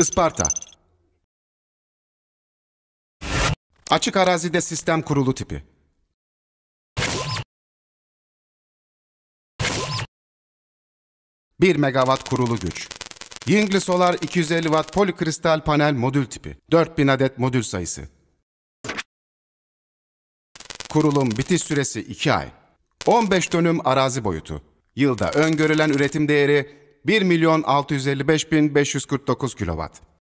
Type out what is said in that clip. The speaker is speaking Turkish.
Isparta Açık arazide sistem kurulu tipi. Bir megawatt kurulu güç. Yingli Solar 250 watt polikristal panel modül tipi. 4000 adet modül sayısı. Kurulum bitiş süresi 2 ay. 15 dönüm arazi boyutu. Yılda öngörülen üretim değeri 1 milyon 655 bin 549 kilowatt.